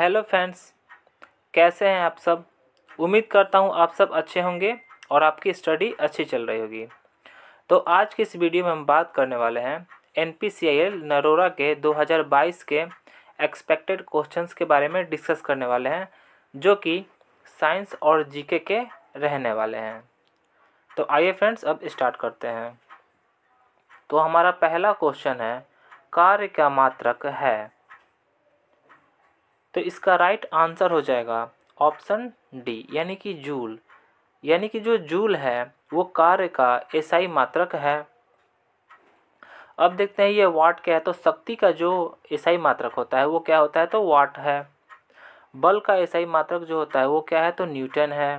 hello friends कैसे हैं आप सब उम्मीद करता हूं आप सब अच्छे होंगे और आपकी स्टडी अच्छी चल रही होगी तो आज की इस वीडियो में हम बात करने वाले हैं N P C I L Narora के 2022 के एक्सपेक्टेड क्वेश्चंस के बारे में डिस्कस करने वाले हैं जो कि साइंस और जीके के रहने वाले हैं तो आइए फ्रेंड्स अब स्टार्ट करते हैं तो हमारा पहला क्वेश्चन है कार्य का मात्रक है तो इसका राइट आंसर हो जाएगा ऑप्शन डी यानी कि जूल यानी कि जो जूल है वो कार्य का एसआई मात्रक है अब देखते हैं ये वाट क्या है तो शक्ति का जो एसआई मात्रक होता है वो क्या होता है तो वाट है बल का एसआई मात्रक जो होता है वो क्या है तो न्यूटन है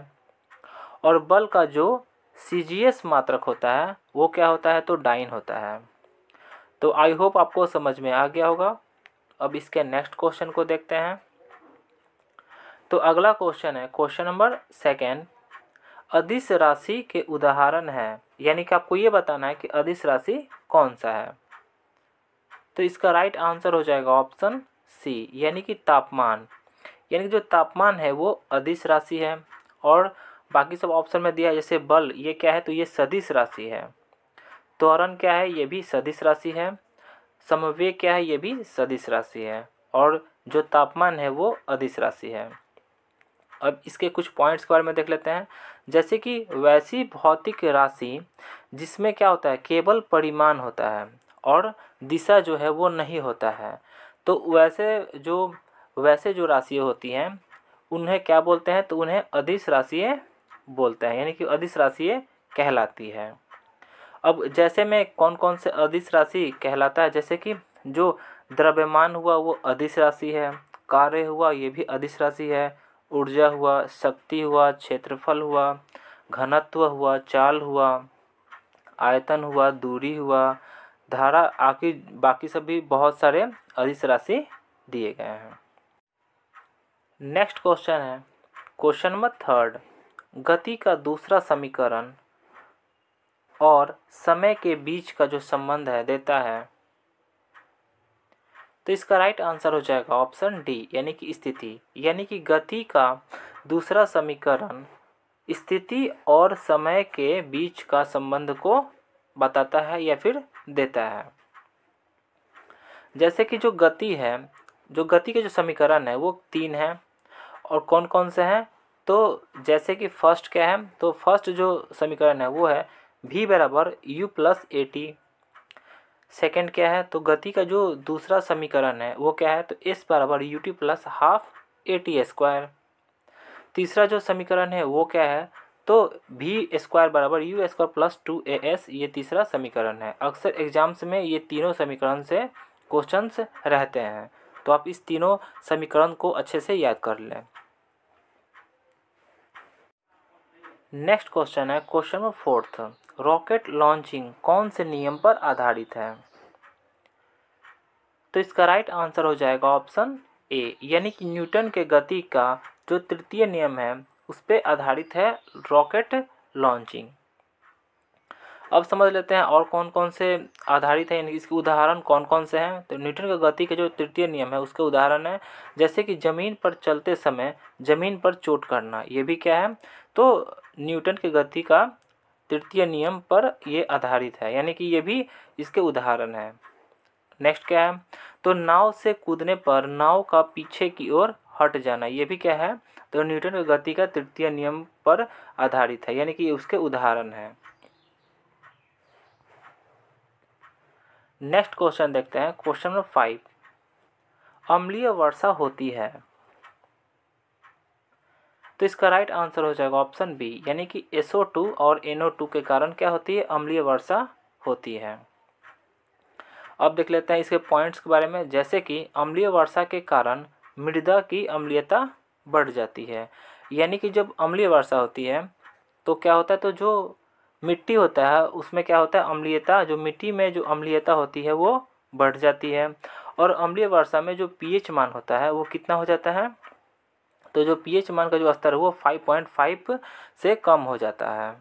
और बल का जो सी मात्रक होता है वो क्या होता है तो डाइन होता है तो आई होप आपको समझ में आ गया होगा अब इसके नेक्स्ट क्वेश्चन को देखते हैं तो अगला क्वेश्चन है क्वेश्चन नंबर सेकेंड अधिस राशि के उदाहरण है यानी कि आपको ये बताना है कि अधिस राशि कौन सा है तो इसका राइट आंसर हो जाएगा ऑप्शन सी यानी कि तापमान यानी कि जो तापमान है वो अधिस राशि है और बाकी सब ऑप्शन में दिया है जैसे बल ये क्या है तो ये सदिश राशि है त्वरण क्या है ये भी सदिश राशि है समव्यय क्या है ये भी सदिश राशि है और जो तापमान है वो अधिस राशि है अब इसके कुछ पॉइंट्स के बारे में देख लेते हैं जैसे कि वैसी भौतिक राशि जिसमें क्या होता है केवल परिमाण होता है और दिशा जो है वो नहीं होता है तो वैसे जो वैसे जो राशि होती हैं उन्हें क्या बोलते हैं तो उन्हें अधिस राशि बोलते हैं यानी कि अधिस राशि कहलाती है अब जैसे में कौन कौन से अधिस राशि कहलाता है जैसे कि जो द्रव्यमान हुआ वो अधिस राशि है कार्य हुआ ये भी अधिस राशि है ऊर्जा हुआ शक्ति हुआ क्षेत्रफल हुआ घनत्व हुआ चाल हुआ आयतन हुआ दूरी हुआ धारा आखिर बाकी सभी बहुत सारे अधिस राशि दिए गए हैं नेक्स्ट क्वेश्चन है क्वेश्चन नंबर थर्ड गति का दूसरा समीकरण और समय के बीच का जो संबंध है देता है तो इसका राइट आंसर हो जाएगा ऑप्शन डी यानी कि स्थिति यानी कि गति का दूसरा समीकरण स्थिति और समय के बीच का संबंध को बताता है या फिर देता है जैसे कि जो गति है जो गति के जो समीकरण है वो तीन है और कौन कौन से हैं तो जैसे कि फर्स्ट क्या है तो फर्स्ट जो समीकरण है वो है वी बराबर u plus a t second क्या है तो गति का जो दूसरा समीकरण है वो क्या है तो एस बराबर u t plus half a t square तीसरा जो समीकरण है वो क्या है तो भी स्क्वायर बराबर u square plus two a s ये तीसरा समीकरण है अक्सर एग्जाम्स में ये तीनों समीकरण से क्वेश्चंस रहते हैं तो आप इस तीनों समीकरण को अच्छे से याद कर लें नेक्स्ट क्वेश्चन है question number fourth rocket launching कौन से नियम पर आधारित है तो इसका राइट आंसर हो जाएगा ऑप्शन ए यानी कि न्यूटन के गति का जो तृतीय नियम है उस पर आधारित है रॉकेट लॉन्चिंग अब समझ लेते हैं और कौन कौन से आधारित है यानी इसके उदाहरण कौन कौन से हैं तो न्यूटन का गति के जो तृतीय नियम है उसके उदाहरण है जैसे कि ज़मीन पर चलते समय ज़मीन पर चोट करना ये भी क्या है तो न्यूटन के गति का तृतीय नियम पर ये आधारित है यानी कि ये भी इसके उदाहरण है नेक्स्ट क्या है तो नाव से कूदने पर नाव का पीछे की ओर हट जाना ये भी क्या है तो न्यूटन की गति का तृतीय नियम पर आधारित है यानी कि ये उसके उदाहरण है नेक्स्ट क्वेश्चन देखते हैं क्वेश्चन नंबर फाइव अम्लीय वर्षा होती है तो इसका राइट आंसर हो जाएगा ऑप्शन बी यानी कि टू और टू के कारण क्या होती है अम्लीय वर्षा होती है अब देख लेते हैं इसके पॉइंट्स के बारे में जैसे कि अम्लीय वर्षा के कारण मृदा की अम्लीयता बढ़ जाती है यानी कि जब अम्लीय वर्षा होती है तो क्या होता है तो जो मिट्टी होता है उसमें क्या होता है अम्लीयता जो मिट्टी में जो अम्लीयता होती है वो बढ़ जाती है और अम्लीय वर्षा में जो पीएच मान होता है वो कितना हो जाता है तो जो पीएच मान का जो स्तर है वो फाइव से कम हो जाता है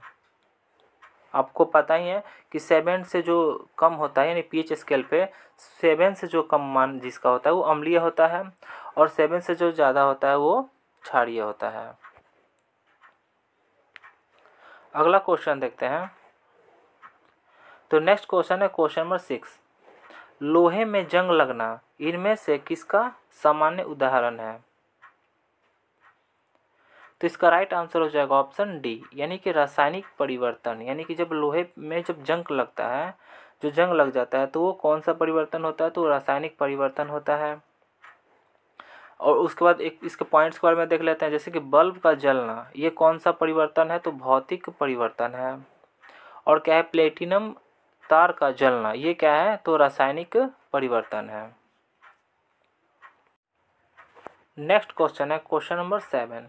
आपको पता ही है कि सेवन से जो कम होता है यानी पीएच स्केल पे सेवन से जो कम मान जिसका होता है वो अम्लीय होता है और सेवन से जो ज़्यादा होता है वो क्षारिय होता है अगला क्वेश्चन देखते हैं तो नेक्स्ट क्वेश्चन है क्वेश्चन नंबर सिक्स लोहे में जंग लगना इनमें से किसका सामान्य उदाहरण है तो इसका राइट आंसर हो जाएगा ऑप्शन डी यानी कि रासायनिक परिवर्तन यानी कि जब लोहे में जब जंग लगता है जो जंग लग जाता है तो वो कौन सा परिवर्तन होता है तो रासायनिक परिवर्तन होता है और उसके बाद एक इसके पॉइंट्स के बारे में देख लेते हैं जैसे कि बल्ब का जलना ये कौन सा परिवर्तन है तो भौतिक परिवर्तन है और क्या है प्लेटिनम तार का जलना ये क्या है तो रासायनिक परिवर्तन है नेक्स्ट क्वेश्चन है क्वेश्चन नंबर सेवन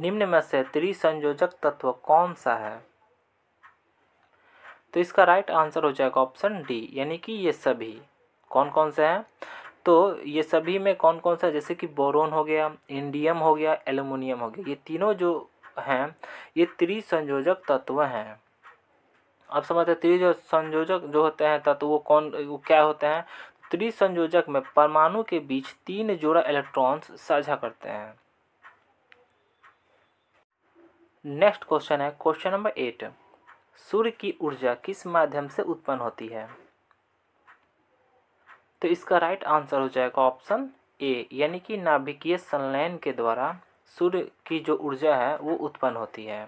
निम्न में से त्रिसंयोजक तत्व कौन सा है तो इसका राइट आंसर हो जाएगा ऑप्शन डी यानी कि ये सभी कौन कौन से हैं तो ये सभी में कौन कौन सा जैसे कि बोरोन हो गया इंडियम हो गया एल्यूमिनियम हो गया ये तीनों जो हैं ये त्रिसंयोजक तत्व हैं आप समझते हैं संयोजक जो होते हैं तत्व वो कौन वो क्या होते हैं त्रिसंयोजक में परमाणु के बीच तीन जोड़ा इलेक्ट्रॉन्स साझा करते हैं नेक्स्ट क्वेश्चन है क्वेश्चन नंबर एट सूर्य की ऊर्जा किस माध्यम से उत्पन्न होती है तो इसका राइट आंसर हो जाएगा ऑप्शन ए यानी कि नाभिकीय संलयन के द्वारा सूर्य की जो ऊर्जा है वो उत्पन्न होती है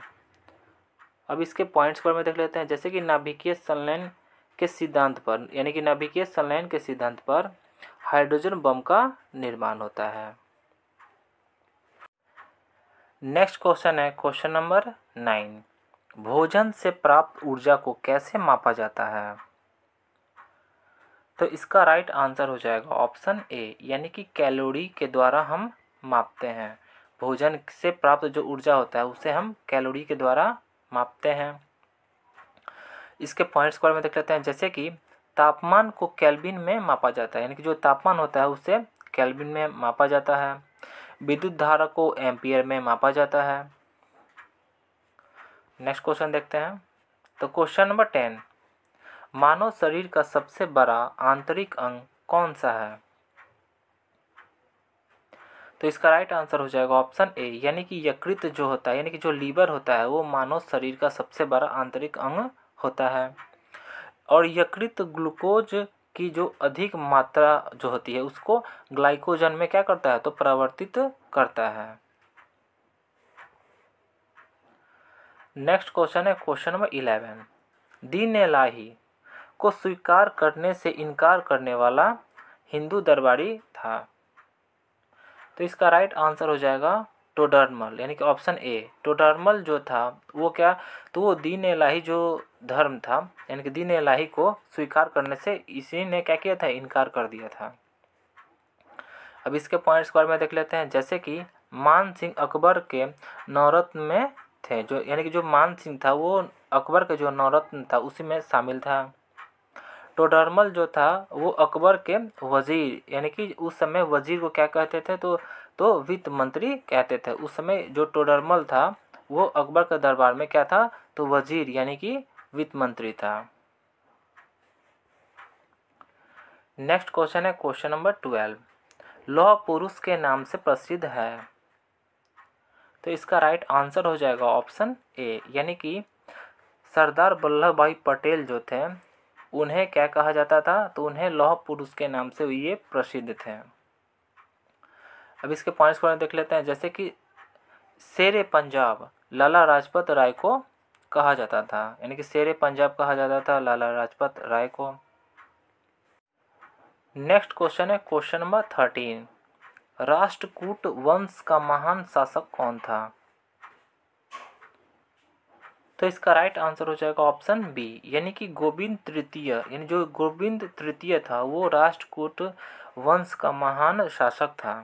अब इसके पॉइंट्स पर मैं देख लेते हैं जैसे कि नाभिकीय संलयन के सिद्धांत पर यानी कि नाभिकीय संलयन के सिद्धांत पर हाइड्रोजन बम का निर्माण होता है नेक्स्ट क्वेश्चन है क्वेश्चन नंबर नाइन भोजन से प्राप्त ऊर्जा को कैसे मापा जाता है तो इसका राइट आंसर हो जाएगा ऑप्शन ए यानी कि कैलोरी के द्वारा हम मापते हैं भोजन से प्राप्त जो ऊर्जा होता है उसे हम कैलोरी के द्वारा मापते हैं इसके पॉइंट्स के बारे में देख लेते हैं जैसे कि तापमान को कैलबिन में मापा जाता है यानी कि जो तापमान होता है उसे कैलबिन में मापा जाता है विद्युत धारा को एम्पियर में मापा जाता है नेक्स्ट क्वेश्चन देखते हैं तो क्वेश्चन नंबर टेन मानव शरीर का सबसे बड़ा आंतरिक अंग कौन सा है तो इसका राइट आंसर हो जाएगा ऑप्शन ए यानी कि यकृत जो होता है यानी कि जो लीवर होता है वो मानव शरीर का सबसे बड़ा आंतरिक अंग होता है और यकृत ग्लूकोज की जो अधिक मात्रा जो होती है उसको ग्लाइकोजन में क्या करता है तो परिवर्तित करता है नेक्स्ट क्वेश्चन है question number eleven Din Ilahi को स्वीकार करने से इनकार करने वाला हिंदू दरबारी था तो इसका राइट आंसर हो जाएगा टोडरमल यानी कि ऑप्शन ए टोडरमल जो था वो क्या तो वो दीन लाही जो धर्म था यानी कि दीन इलाही को स्वीकार करने से इसी ने क्या किया था इनकार कर दिया था अब इसके पॉइंट्स के बारे में देख लेते हैं जैसे कि मान सिंह अकबर के नवरत्न में थे जो यानी कि जो मान सिंह था वो अकबर के जो नवरत्न था उसी में शामिल था टोडरमल जो था वो अकबर के वजीर यानी कि उस समय वजीर को क्या कहते थे तो तो वित्त मंत्री कहते थे उस समय जो टोडरमल था वो अकबर के दरबार में क्या था तो वजीर यानी कि वित्त मंत्री था नेक्स्ट क्वेश्चन है क्वेश्चन नंबर ट्वेल्व लौह पुरुष के नाम से प्रसिद्ध है तो इसका राइट आंसर हो जाएगा ऑप्शन ए यानी कि सरदार वल्लभ भाई पटेल जो थे उन्हें क्या कहा जाता था तो उन्हें लौह पुरुष के नाम से ये प्रसिद्ध थे अब इसके पॉइंट्स को देख लेते हैं जैसे कि शेर पंजाब लाला लाजपत राय को कहा जाता था यानी कि शेर पंजाब कहा जाता था लाला लाजपत राय को नेक्स्ट क्वेश्चन है क्वेश्चन नंबर थर्टीन राष्ट्रकूट वंश का महान शासक कौन था तो इसका राइट आंसर हो जाएगा ऑप्शन बी यानी कि गोविंद तृतीय यानी जो गोविंद तृतीय था वो राष्ट्रकूट वंश का महान शासक था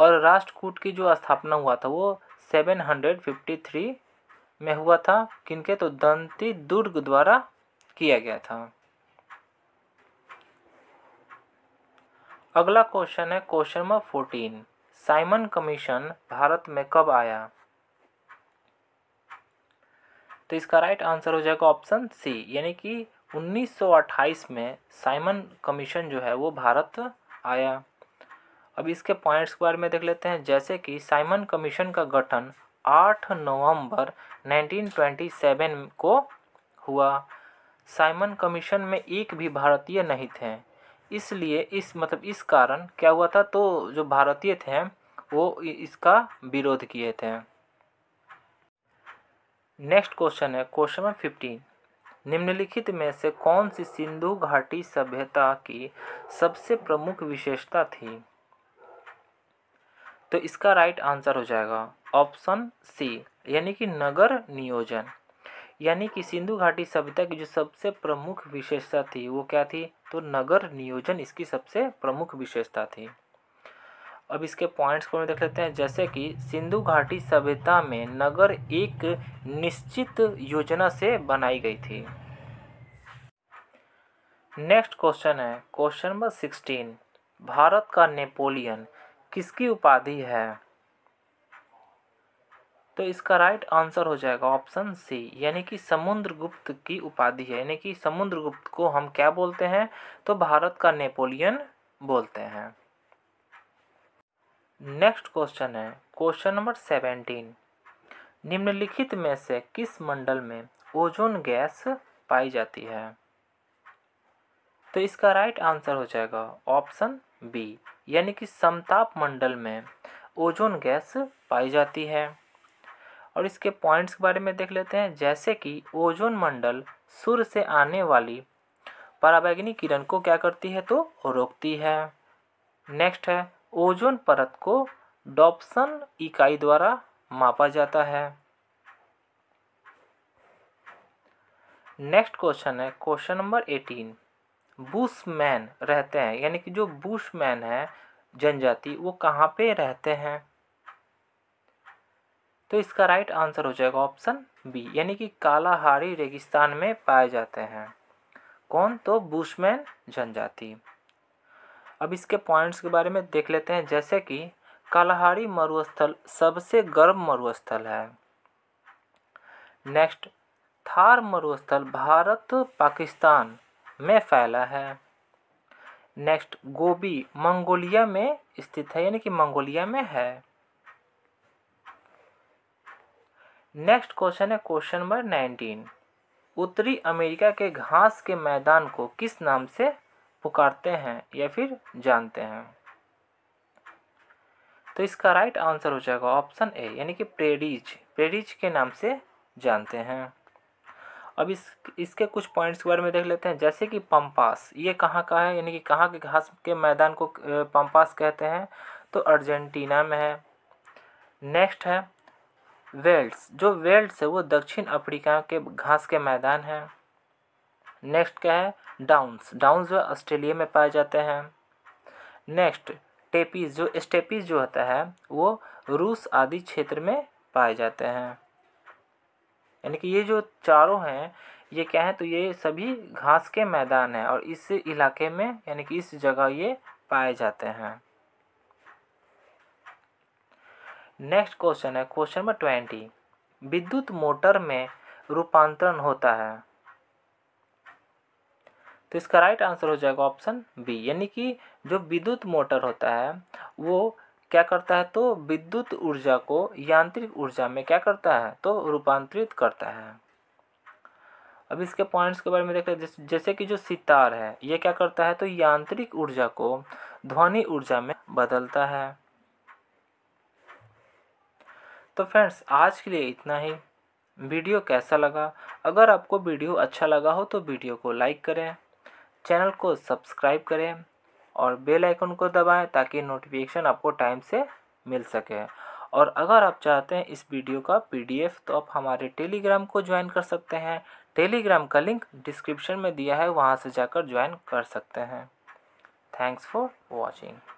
और राष्ट्रकूट की जो स्थापना हुआ था वो 753 में हुआ था किनके तो दंती दुर्ग द्वारा किया गया था अगला क्वेश्चन है question number fourteen Simon Commission Bharat में कब आया तो इसका राइट आंसर हो जाएगा ऑप्शन सी यानी कि 1928 में साइमन कमीशन जो है वो भारत आया अब इसके पॉइंट्स के बारे में देख लेते हैं जैसे कि साइमन कमीशन का गठन 8 नवंबर 1927 को हुआ साइमन कमीशन में एक भी भारतीय नहीं थे इसलिए इस मतलब इस कारण क्या हुआ था तो जो भारतीय थे वो इसका विरोध किए थे नेक्स्ट क्वेश्चन है क्वेश्चन नंबर फिफ्टीन निम्नलिखित में से कौन सी सिंधु घाटी सभ्यता की सबसे प्रमुख विशेषता थी तो इसका राइट आंसर हो जाएगा ऑप्शन सी यानी कि नगर नियोजन यानी कि सिंधु घाटी सभ्यता की जो सबसे प्रमुख विशेषता थी वो क्या थी तो नगर नियोजन इसकी सबसे प्रमुख विशेषता थी अब इसके पॉइंट्स को हम देख लेते हैं जैसे कि सिंधु घाटी सभ्यता में नगर एक निश्चित योजना से बनाई गई थी नेक्स्ट क्वेश्चन है क्वेश्चन नंबर सिक्सटीन भारत का नेपोलियन किसकी उपाधि है तो इसका राइट आंसर हो जाएगा ऑप्शन सी यानी कि समुद्रगुप्त की उपाधि है यानी कि समुद्रगुप्त को हम क्या बोलते हैं तो भारत का नेपोलियन बोलते हैं नेक्स्ट क्वेश्चन है क्वेश्चन नंबर सेवेंटीन निम्नलिखित में से किस मंडल में ओजोन गैस पाई जाती है तो इसका राइट आंसर हो जाएगा ऑप्शन बी यानी कि समताप मंडल में ओजोन गैस पाई जाती है और इसके पॉइंट्स के बारे में देख लेते हैं जैसे कि ओजोन मंडल सूर्य से आने वाली पराबैगनी किरण को क्या करती है तो रोकती है नेक्स्ट है ओजोन परत को डॉप्सन इकाई द्वारा मापा जाता है नेक्स्ट क्वेश्चन है क्वेश्चन नंबर एटीन बुशमैन रहते हैं यानी कि जो बुशमैन है जनजाति वो कहाँ पे रहते हैं तो इसका राइट आंसर हो जाएगा ऑप्शन बी यानी कि कालाहारी रेगिस्तान में पाए जाते हैं कौन तो बुशमैन जनजाति अब इसके पॉइंट्स के बारे में देख लेते हैं जैसे कि कालाहारी मरुस्थल सबसे गर्म मरुस्थल है नेक्स्ट थार मरुस्थल भारत पाकिस्तान में फैला है नेक्स्ट गोबी मंगोलिया में स्थित है यानी कि मंगोलिया में है नेक्स्ट क्वेश्चन है क्वेश्चन नंबर नाइनटीन उत्तरी अमेरिका के घास के मैदान को किस नाम से पुकारते हैं या फिर जानते हैं तो इसका राइट आंसर हो जाएगा ऑप्शन ए यानी कि प्रेरीज प्रेरीज के नाम से जानते हैं अब इस इसके कुछ पॉइंट्स के बारे में देख लेते हैं जैसे कि पंपास ये कहाँ का है यानी कि कहाँ के घास के मैदान को पंपास कहते हैं तो अर्जेंटीना में है नेक्स्ट है वेल्ट्स जो वेल्ट्स है वो दक्षिण अफ्रीका के घास के मैदान हैं नेक्स्ट क्या है डाउन्स डाउन्स जो ऑस्ट्रेलिया में पाए जाते हैं नेक्स्ट टेपीज जो स्टेपीज जो होता है वो रूस आदि क्षेत्र में पाए जाते हैं यानी कि ये जो चारों हैं ये क्या है तो ये सभी घास के मैदान हैं और इस इलाके में यानी कि इस जगह ये पाए जाते हैं नेक्स्ट क्वेश्चन है क्वेश्चन नंबर ट्वेंटी विद्युत मोटर में रूपांतरण होता है तो इसका राइट आंसर हो जाएगा ऑप्शन बी यानी कि जो विद्युत मोटर होता है वो क्या करता है तो विद्युत ऊर्जा को यांत्रिक ऊर्जा में क्या करता है तो रूपांतरित करता है अब इसके पॉइंट्स के बारे में देखते हैं जैसे कि जो सितार है ये क्या करता है तो यांत्रिक ऊर्जा को ध्वनि ऊर्जा में बदलता है तो फ्रेंड्स आज के लिए इतना ही वीडियो कैसा लगा अगर आपको वीडियो अच्छा लगा हो तो वीडियो को लाइक करें चैनल को सब्सक्राइब करें और बेल आइकन को दबाएं ताकि नोटिफिकेशन आपको टाइम से मिल सके और अगर आप चाहते हैं इस वीडियो का पीडीएफ तो आप हमारे टेलीग्राम को ज्वाइन कर सकते हैं टेलीग्राम का लिंक डिस्क्रिप्शन में दिया है वहाँ से जाकर ज्वाइन कर सकते हैं थैंक्स फॉर वॉचिंग